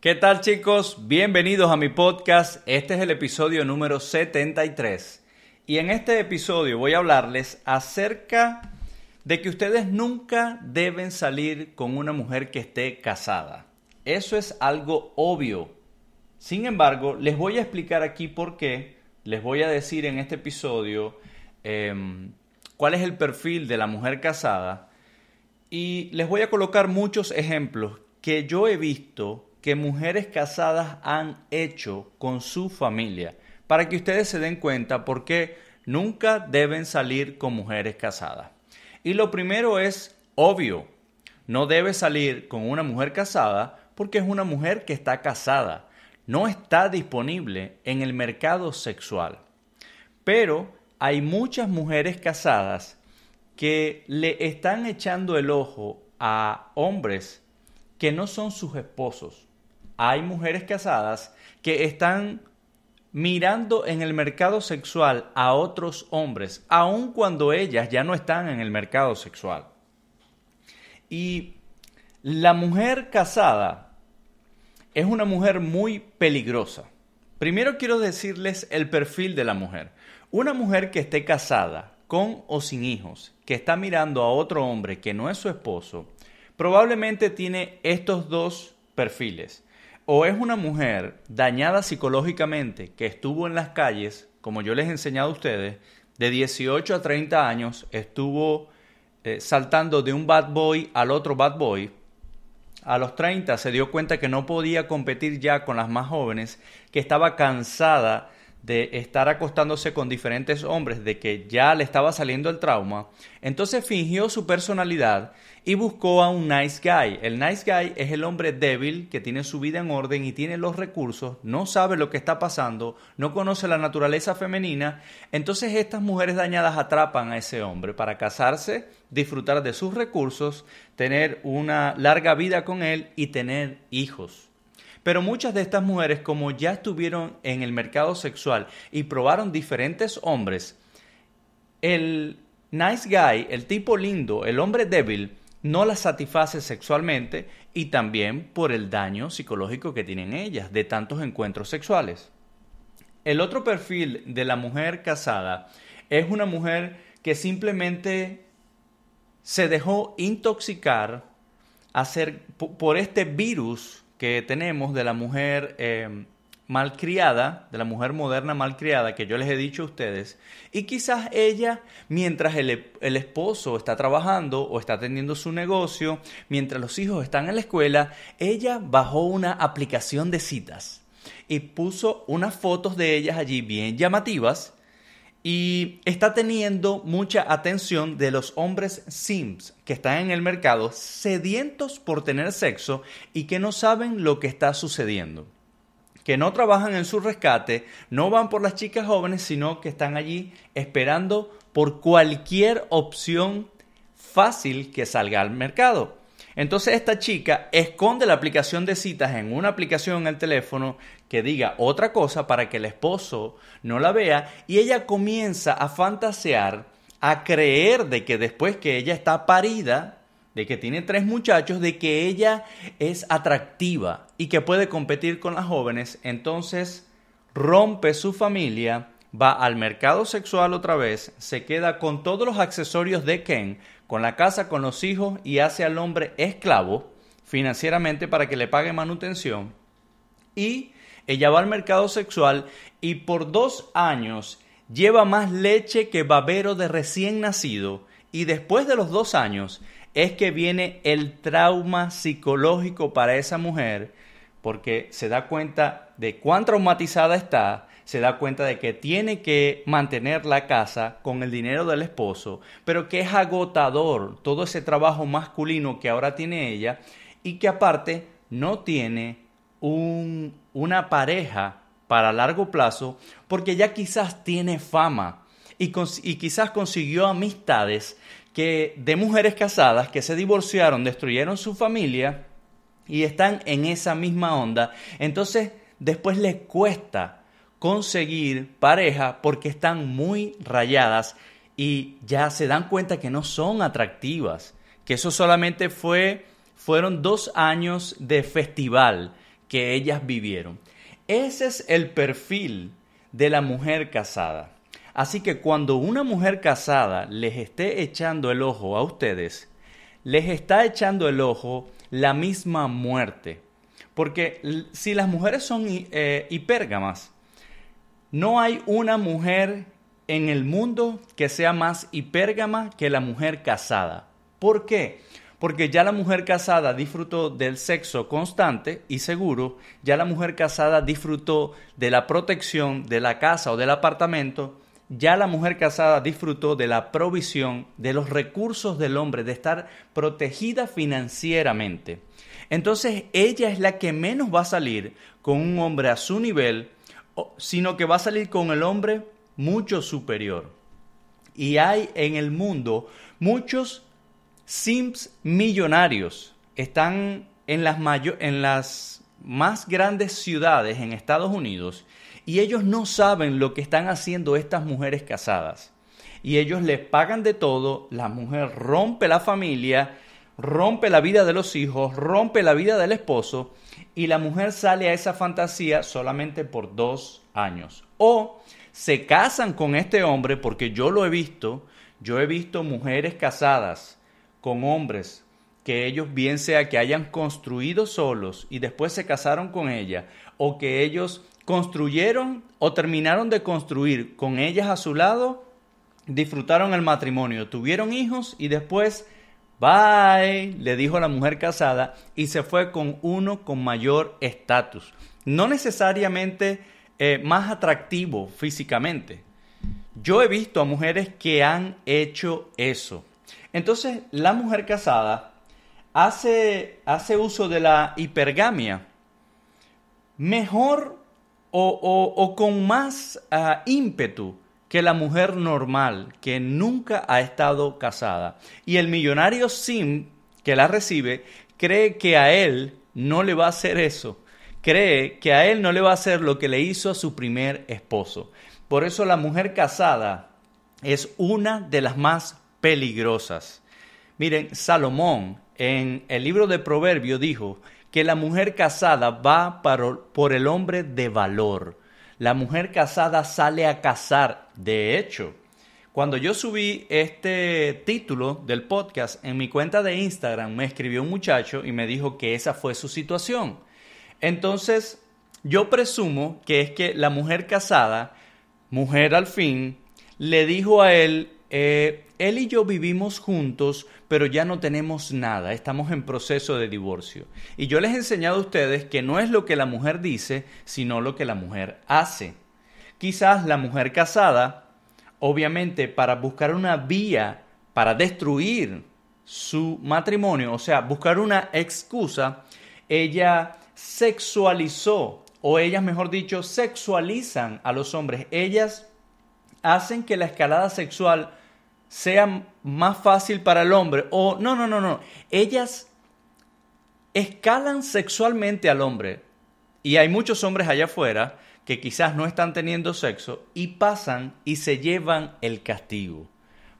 ¿Qué tal chicos? Bienvenidos a mi podcast. Este es el episodio número 73. Y en este episodio voy a hablarles acerca de que ustedes nunca deben salir con una mujer que esté casada. Eso es algo obvio. Sin embargo, les voy a explicar aquí por qué. Les voy a decir en este episodio em, cuál es el perfil de la mujer casada. Y les voy a colocar muchos ejemplos que yo he visto que mujeres casadas han hecho con su familia, para que ustedes se den cuenta por qué nunca deben salir con mujeres casadas. Y lo primero es obvio, no debe salir con una mujer casada porque es una mujer que está casada, no está disponible en el mercado sexual. Pero hay muchas mujeres casadas que le están echando el ojo a hombres que no son sus esposos hay mujeres casadas que están mirando en el mercado sexual a otros hombres, aun cuando ellas ya no están en el mercado sexual. Y la mujer casada es una mujer muy peligrosa. Primero quiero decirles el perfil de la mujer. Una mujer que esté casada, con o sin hijos, que está mirando a otro hombre que no es su esposo, probablemente tiene estos dos perfiles o es una mujer dañada psicológicamente que estuvo en las calles, como yo les he enseñado a ustedes, de 18 a 30 años, estuvo eh, saltando de un bad boy al otro bad boy. A los 30 se dio cuenta que no podía competir ya con las más jóvenes, que estaba cansada de estar acostándose con diferentes hombres, de que ya le estaba saliendo el trauma, entonces fingió su personalidad y buscó a un nice guy. El nice guy es el hombre débil que tiene su vida en orden y tiene los recursos, no sabe lo que está pasando, no conoce la naturaleza femenina, entonces estas mujeres dañadas atrapan a ese hombre para casarse, disfrutar de sus recursos, tener una larga vida con él y tener hijos. Pero muchas de estas mujeres, como ya estuvieron en el mercado sexual y probaron diferentes hombres, el nice guy, el tipo lindo, el hombre débil, no las satisface sexualmente y también por el daño psicológico que tienen ellas de tantos encuentros sexuales. El otro perfil de la mujer casada es una mujer que simplemente se dejó intoxicar por este virus que tenemos de la mujer mal em, malcriada, de la mujer moderna malcriada que yo les he dicho a ustedes, y quizás ella, mientras el, el, esposo está trabajando o está atendiendo su negocio, mientras los hijos están en la escuela, ella bajó una aplicación de citas y puso unas fotos de ellas allí bien llamativas y está teniendo mucha atención de los hombres sims que están en el mercado sedientos por tener sexo y que no saben lo que está sucediendo. Que no trabajan en su rescate, no van por las chicas jóvenes, sino que están allí esperando por cualquier opción fácil que salga al mercado. Entonces esta chica esconde la aplicación de citas en una aplicación en el teléfono, que diga otra cosa para que el esposo no la vea y ella comienza a fantasear, a creer de que después que ella está parida, de que tiene tres muchachos, de que ella es atractiva y que puede competir con las jóvenes, entonces rompe su familia, va al mercado sexual otra vez, se queda con todos los accesorios de Ken, con la casa, con los hijos y hace al hombre esclavo financieramente para que le pague manutención y ella va al mercado sexual y por dos años lleva más leche que babero de recién nacido. Y después de los dos años es que viene el trauma psicológico para esa mujer porque se da cuenta de cuán traumatizada está, se da cuenta de que tiene que mantener la casa con el dinero del esposo, pero que es agotador todo ese trabajo masculino que ahora tiene ella y que aparte no tiene un, una pareja para largo plazo porque ya quizás tiene fama y, quizás consiguió amistades que, de mujeres casadas que se divorciaron, destruyeron su familia y están en esa misma onda. Entonces después les cuesta conseguir pareja porque están muy rayadas y ya se dan cuenta que no son atractivas, que eso solamente fue fueron dos años de festival que ellas vivieron. Ese es el perfil de la mujer casada. Así que cuando una mujer casada les esté echando el ojo a ustedes, les está echando el ojo la misma muerte. Porque si las mujeres son eh, hipérgamas, no hay una mujer en el mundo que sea más hipérgama que la mujer casada. ¿Por qué? porque ya la mujer casada disfrutó del sexo constante y seguro, ya la mujer casada disfrutó de la protección de la casa o del apartamento, ya la mujer casada disfrutó de la provisión de los recursos del hombre, de estar protegida financieramente. Entonces ella es la que menos va a salir con un hombre a su nivel, sino que va a salir con el hombre mucho superior. Y hay en el mundo muchos Sims millonarios están en las, en las más grandes ciudades en Estados Unidos y ellos no saben lo que están haciendo estas mujeres casadas. Y ellos les pagan de todo, la mujer rompe la familia, rompe la vida de los hijos, rompe la vida del esposo y la mujer sale a esa fantasía solamente por dos años. O se casan con este hombre porque yo lo he visto, yo he visto mujeres casadas con hombres que ellos bien sea que hayan construido solos y después se casaron con ella, o que ellos construyeron o terminaron de construir con ellas a su lado, disfrutaron el matrimonio, tuvieron hijos y después, bye, le dijo la mujer casada y se fue con uno con mayor estatus. No necesariamente eh, más atractivo físicamente. Yo he visto a mujeres que han hecho eso entonces, la mujer casada hace, hace uso de la hipergamia mejor o, con más ah, ímpetu que la mujer normal que nunca ha estado casada. Y el millonario Sim que la recibe cree que a él no le va a hacer eso. Cree que a él no le va a hacer lo que le hizo a su primer esposo. Por eso la mujer casada es una de las más peligrosas. Miren, Salomón en el libro de Proverbio dijo que la mujer casada va por el hombre de valor. La mujer casada sale a cazar. De hecho, cuando yo subí este título del podcast en mi cuenta de Instagram, me escribió un muchacho y me dijo que esa fue su situación. Entonces, yo presumo que es que la mujer casada, mujer al fin, le dijo a él eh, él y yo vivimos juntos, pero ya no tenemos nada, estamos en proceso de divorcio. Y yo les he enseñado a ustedes que no es lo que la mujer dice, sino lo que la mujer hace. Quizás la mujer casada, obviamente, para buscar una vía para destruir su matrimonio, o sea, buscar una excusa, ella sexualizó, o ellas, mejor dicho, sexualizan a los hombres. Ellas hacen que la escalada sexual sea más fácil para el hombre. O no, no, no, no. Ellas escalan sexualmente al hombre. Y hay muchos hombres allá afuera que quizás no están teniendo sexo y pasan y se llevan el castigo.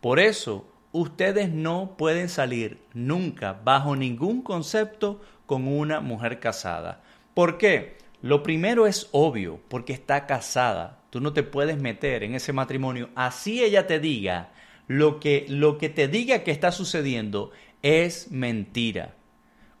Por eso, ustedes no pueden salir nunca bajo ningún concepto con una mujer casada. ¿Por qué? Lo primero es obvio, porque está casada. Tú no te puedes meter en ese matrimonio. Así ella te diga, lo que, lo que te diga que está sucediendo es mentira.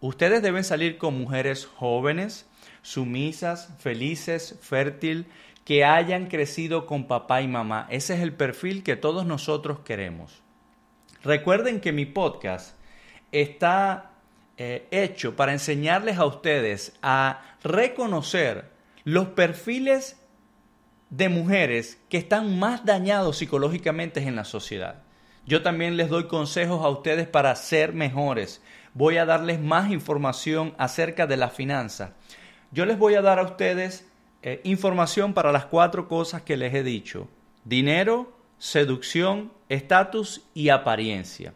Ustedes deben salir con mujeres jóvenes, sumisas, felices, fértil, que hayan crecido con papá y mamá. Ese es el perfil que todos nosotros queremos. Recuerden que mi podcast está eh, hecho para enseñarles a ustedes a reconocer los perfiles de mujeres que están más dañados psicológicamente en la sociedad. Yo también les doy consejos a ustedes para ser mejores. Voy a darles más información acerca de la finanza Yo les voy a dar a ustedes eh, información para las cuatro cosas que les he dicho. Dinero, seducción, estatus y apariencia.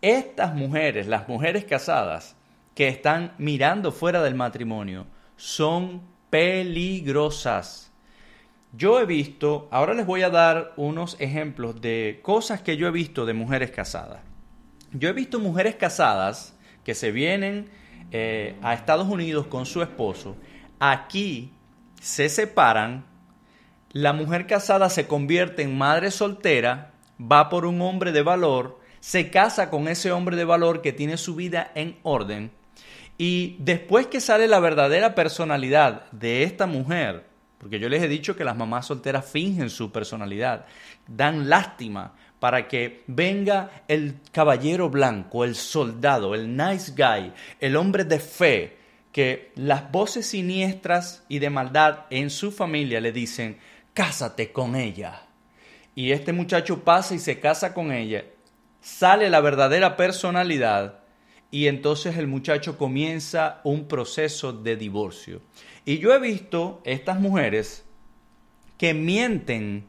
Estas mujeres, las mujeres casadas, que están mirando fuera del matrimonio, son peligrosas yo he visto, ahora les voy a dar unos ejemplos de cosas que yo he visto de mujeres casadas. Yo he visto mujeres casadas que se vienen eh, a Estados Unidos con su esposo, aquí se separan, la mujer casada se convierte en madre soltera, va por un hombre de valor, se casa con ese hombre de valor que tiene su vida en orden y después que sale la verdadera personalidad de esta mujer, porque yo les he dicho que las mamás solteras fingen su personalidad, dan lástima para que venga el caballero blanco, el soldado, el nice guy, el hombre de fe, que las voces siniestras y de maldad en su familia le dicen, cásate con ella. Y este muchacho pasa y se casa con ella, sale la verdadera personalidad y entonces el muchacho comienza un proceso de divorcio. Y yo he visto estas mujeres que mienten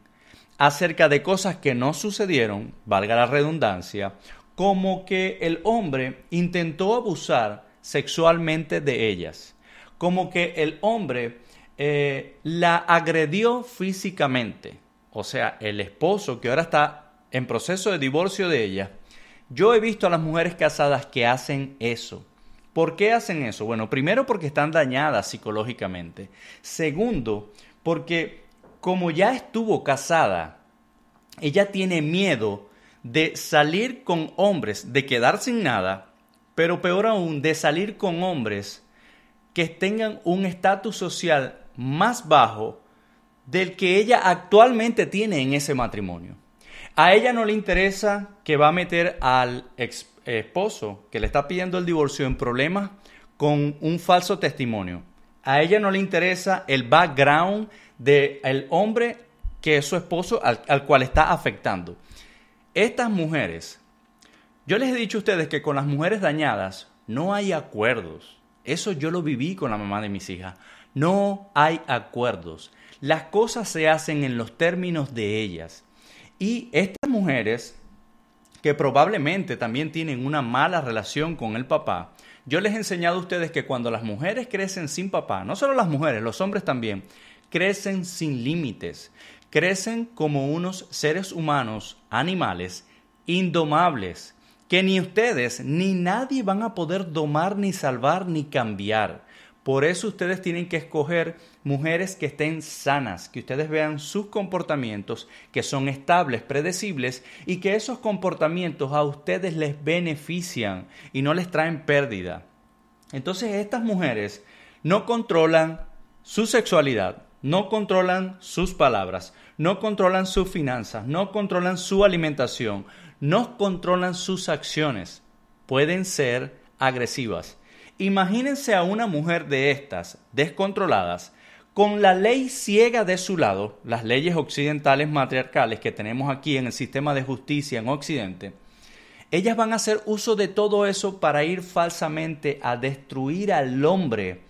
acerca de cosas que no sucedieron, valga la redundancia, como que el hombre intentó abusar sexualmente de ellas, como que el hombre eh, la agredió físicamente, o sea, el esposo que ahora está en proceso de divorcio de ella, yo he visto a las mujeres casadas que hacen eso. ¿Por qué hacen eso? Bueno, primero porque están dañadas psicológicamente. Segundo, porque como ya estuvo casada, ella tiene miedo de salir con hombres, de quedar sin nada, pero peor aún, de salir con hombres que tengan un estatus social más bajo del que ella actualmente tiene en ese matrimonio. A ella no le interesa que va a meter al ex esposo que le está pidiendo el divorcio en problemas con un falso testimonio. A ella no le interesa el background del hombre que es su esposo al, al cual está afectando. Estas mujeres, yo les he dicho a ustedes que con las mujeres dañadas no hay acuerdos. Eso yo lo viví con la mamá de mis hijas. No hay acuerdos. Las cosas se hacen en los términos de ellas. Y estas mujeres que probablemente también tienen una mala relación con el papá, yo les he enseñado a ustedes que cuando las mujeres crecen sin papá, no solo las mujeres, los hombres también, crecen sin límites, crecen como unos seres humanos, animales, indomables, que ni ustedes ni nadie van a poder domar, ni salvar, ni cambiar. Por eso ustedes tienen que escoger mujeres que estén sanas, que ustedes vean sus comportamientos, que son estables, predecibles y que esos comportamientos a ustedes les benefician y no les traen pérdida. Entonces estas mujeres no controlan su sexualidad, no controlan sus palabras, no controlan sus finanzas, no controlan su alimentación, no controlan sus acciones. Pueden ser agresivas Imagínense a una mujer de estas, descontroladas, con la ley ciega de su lado, las leyes occidentales matriarcales que tenemos aquí en el sistema de justicia en Occidente, ellas van a hacer uso de todo eso para ir falsamente a destruir al hombre.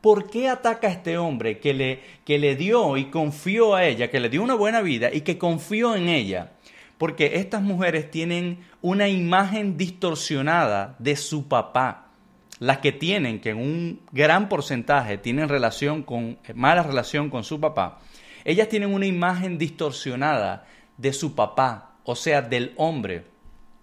¿Por qué ataca a este hombre que le, que le dio y confió a ella, que le dio una buena vida y que confió en ella? Porque estas mujeres tienen una imagen distorsionada de su papá las que tienen, que en un gran porcentaje tienen relación con, mala relación con su papá, ellas tienen una imagen distorsionada de su papá, o sea, del hombre.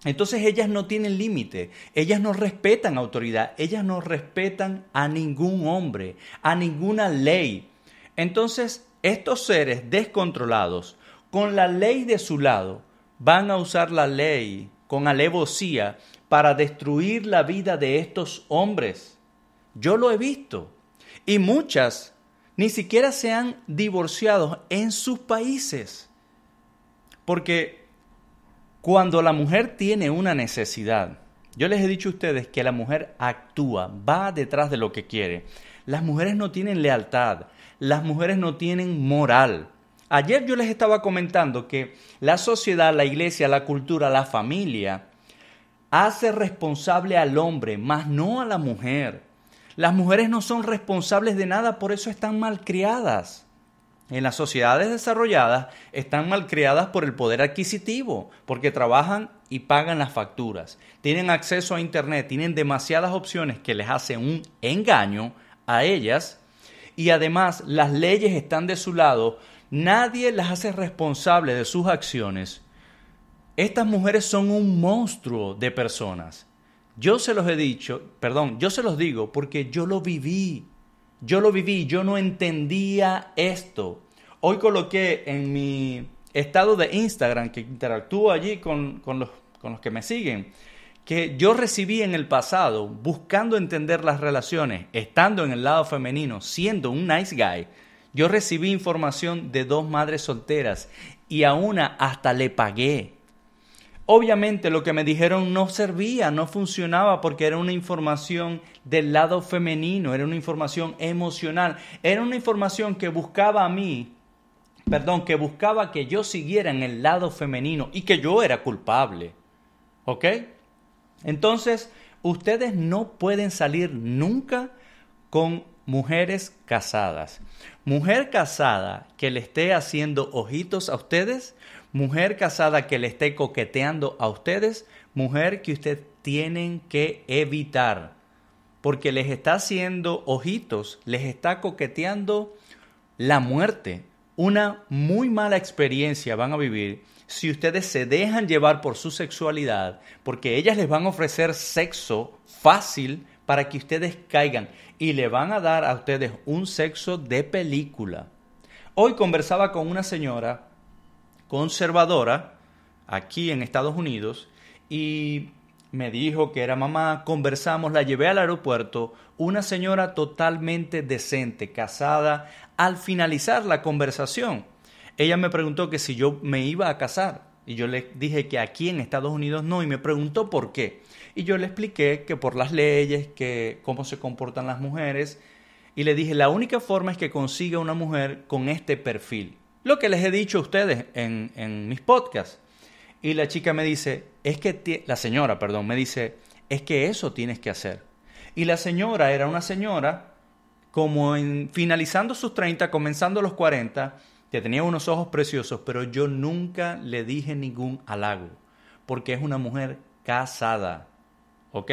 Entonces ellas no tienen límite, ellas no respetan autoridad, ellas no respetan a ningún hombre, a ninguna ley. Entonces estos seres descontrolados, con la ley de su lado, van a usar la ley con alevosía para destruir la vida de estos hombres. Yo lo he visto. Y muchas ni siquiera se han divorciado en sus países. Porque cuando la mujer tiene una necesidad, yo les he dicho a ustedes que la mujer actúa, va detrás de lo que quiere. Las mujeres no tienen lealtad, las mujeres no tienen moral. Ayer yo les estaba comentando que la sociedad, la iglesia, la cultura, la familia hace responsable al hombre, mas no a la mujer. Las mujeres no son responsables de nada, por eso están malcriadas. En las sociedades desarrolladas están criadas por el poder adquisitivo, porque trabajan y pagan las facturas, tienen acceso a Internet, tienen demasiadas opciones que les hacen un engaño a ellas y además las leyes están de su lado, nadie las hace responsable de sus acciones estas mujeres son un monstruo de personas. Yo se los he dicho, perdón, yo se los digo porque yo lo viví. Yo lo viví, yo no entendía esto. Hoy coloqué en mi estado de Instagram, que interactúo allí con, con, los, con los que me siguen, que yo recibí en el pasado, buscando entender las relaciones, estando en el lado femenino, siendo un nice guy, yo recibí información de dos madres solteras y a una hasta le pagué Obviamente lo que me dijeron no servía, no funcionaba porque era una información del lado femenino, era una información emocional, era una información que buscaba a mí, perdón, que buscaba que yo siguiera en el lado femenino y que yo era culpable. ¿Ok? Entonces, ustedes no pueden salir nunca con mujeres casadas. Mujer casada que le esté haciendo ojitos a ustedes mujer casada que le esté coqueteando a ustedes, mujer que ustedes tienen que evitar, porque les está haciendo ojitos, les está coqueteando la muerte. Una muy mala experiencia van a vivir si ustedes se dejan llevar por su sexualidad, porque ellas les van a ofrecer sexo fácil para que ustedes caigan y le van a dar a ustedes un sexo de película. Hoy conversaba con una señora conservadora aquí en Estados Unidos y me dijo que era mamá, conversamos, la llevé al aeropuerto, una señora totalmente decente, casada, al finalizar la conversación, ella me preguntó que si yo me iba a casar y yo le dije que aquí en Estados Unidos no y me preguntó por qué. Y yo le expliqué que por las leyes, que cómo se comportan las mujeres y le dije, la única forma es que consiga una mujer con este perfil. Lo que les he dicho a ustedes en, mis podcasts. Y la chica me dice, es que, la señora, perdón, me dice, es que eso tienes que hacer. Y la señora era una señora como en, finalizando sus 30, comenzando los 40, que tenía unos ojos preciosos, pero yo nunca le dije ningún halago, porque es una mujer casada. ¿Ok?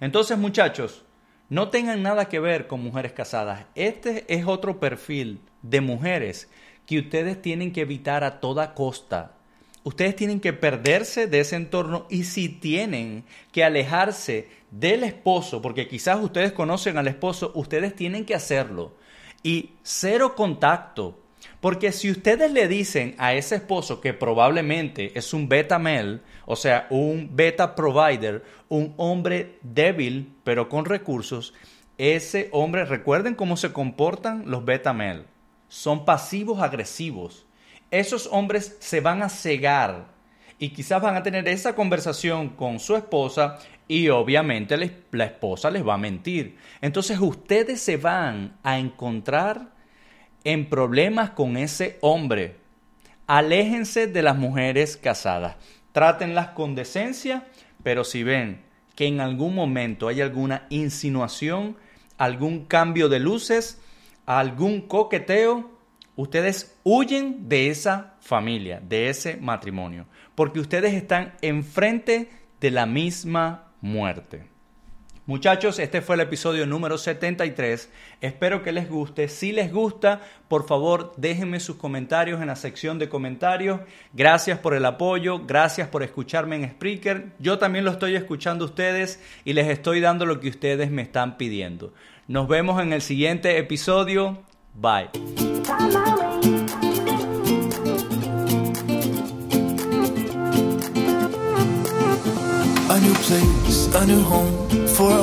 Entonces, muchachos, no tengan nada que ver con mujeres casadas. Este es otro perfil de mujeres que ustedes tienen que evitar a toda costa. Ustedes tienen que perderse de ese entorno y si tienen que alejarse del esposo, porque quizás ustedes conocen al esposo, ustedes tienen que hacerlo. Y cero contacto, porque si ustedes le dicen a ese esposo que probablemente es un beta male, o sea, un beta provider, un hombre débil pero con recursos, ese hombre, recuerden cómo se comportan los beta male son pasivos agresivos. Esos hombres se van a cegar y quizás van a tener esa conversación con su esposa y obviamente la esposa les va a mentir. Entonces ustedes se van a encontrar en problemas con ese hombre. Aléjense de las mujeres casadas. Trátenlas con decencia, pero si ven que en algún momento hay alguna insinuación, algún cambio de luces, algún coqueteo, ustedes huyen de esa familia, de ese matrimonio, porque ustedes están enfrente de la misma muerte. Muchachos, este fue el episodio número 73. Espero que les guste. Si les gusta, por favor, déjenme sus comentarios en la sección de comentarios. Gracias por el apoyo, gracias por escucharme en Spreaker. Yo también lo estoy escuchando a ustedes y les estoy dando lo que ustedes me están pidiendo. Nos vemos en el siguiente episodio. Bye. for